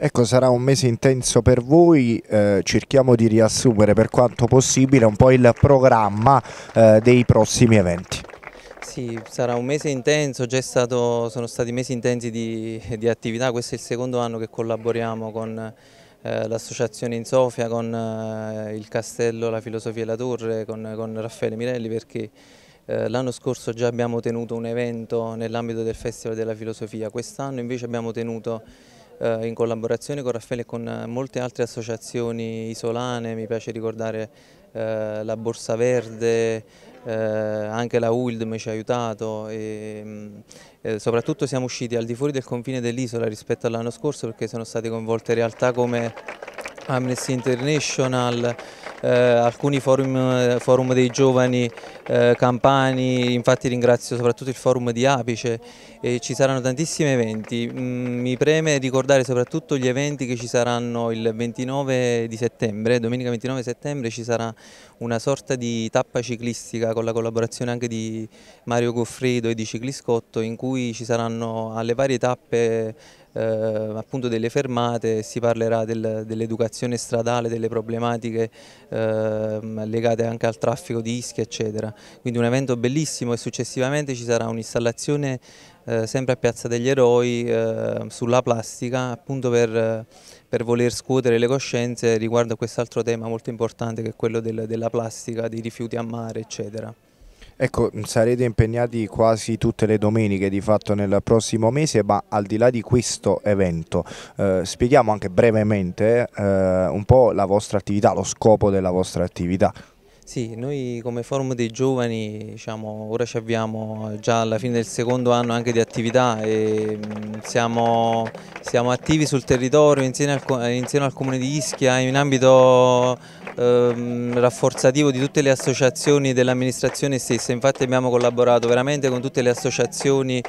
Ecco, sarà un mese intenso per voi, eh, cerchiamo di riassumere per quanto possibile un po' il programma eh, dei prossimi eventi. Sì, sarà un mese intenso, già stato, sono stati mesi intensi di, di, attività, questo è il secondo anno che collaboriamo con eh, l'associazione in Sofia, con eh, il castello La Filosofia e la Torre, con, con Raffaele Mirelli perché eh, L'anno scorso già abbiamo tenuto un evento nell'ambito del Festival della Filosofia, quest'anno invece abbiamo tenuto eh, in collaborazione con Raffaele e con eh, molte altre associazioni isolane, mi piace ricordare eh, la Borsa Verde, anche la UILDM ci ha aiutato e mm, soprattutto siamo usciti al di fuori del confine dell'isola rispetto all'anno scorso perché sono state coinvolte realtà come Amnesty International, eh, alcuni forum, forum, dei giovani eh, campani, infatti ringrazio soprattutto il forum di Apice e ci saranno tantissimi eventi. Mm, mi preme ricordare soprattutto gli eventi che ci saranno il 29 di settembre, domenica 29 settembre ci sarà una sorta di tappa ciclistica con la collaborazione anche di Mario Goffredo e di Cicliscotto in cui ci saranno alle varie tappe eh, appunto delle fermate, si parlerà del, dell'educazione stradale, delle problematiche ehm, legate anche al traffico di ischi eccetera. Quindi un evento bellissimo e successivamente ci sarà un'installazione eh, sempre a Piazza degli Eroi eh, sulla plastica appunto per, per voler scuotere le coscienze riguardo a quest'altro tema molto importante che è quello del, della plastica, dei rifiuti a mare eccetera. Ecco, sarete impegnati quasi tutte le domeniche di fatto nel prossimo mese, ma al di là di questo evento, eh, spieghiamo anche brevemente eh, un po' la vostra attività, lo scopo della vostra attività. Sì, noi come Forum dei Giovani diciamo, ora ci avviamo già alla fine del secondo anno anche di attività e mm, siamo, siamo attivi sul territorio insieme al, insieme al, Comune di Ischia in ambito ehm, rafforzativo di tutte le associazioni dell'amministrazione stessa, infatti abbiamo collaborato veramente con tutte le associazioni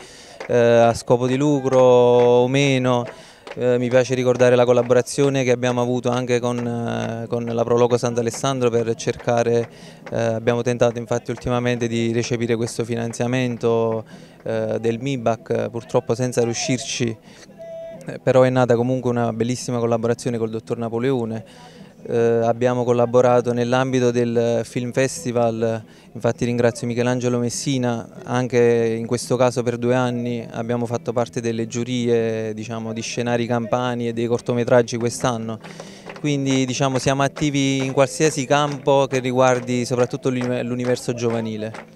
eh, a scopo di lucro o meno eh, mi piace ricordare la collaborazione che abbiamo avuto anche con, eh, con la Proloco Sant'Alessandro per cercare, eh, abbiamo tentato infatti ultimamente di recepire questo finanziamento eh, del MIBAC, purtroppo senza riuscirci, eh, però è nata comunque una bellissima collaborazione col dottor Napoleone eh, abbiamo collaborato nell'ambito del Film Festival, infatti ringrazio Michelangelo Messina, anche in questo caso per due anni abbiamo fatto parte delle giurie diciamo, di scenari campani e dei cortometraggi quest'anno quindi diciamo, siamo attivi in qualsiasi campo che riguardi soprattutto l'universo giovanile.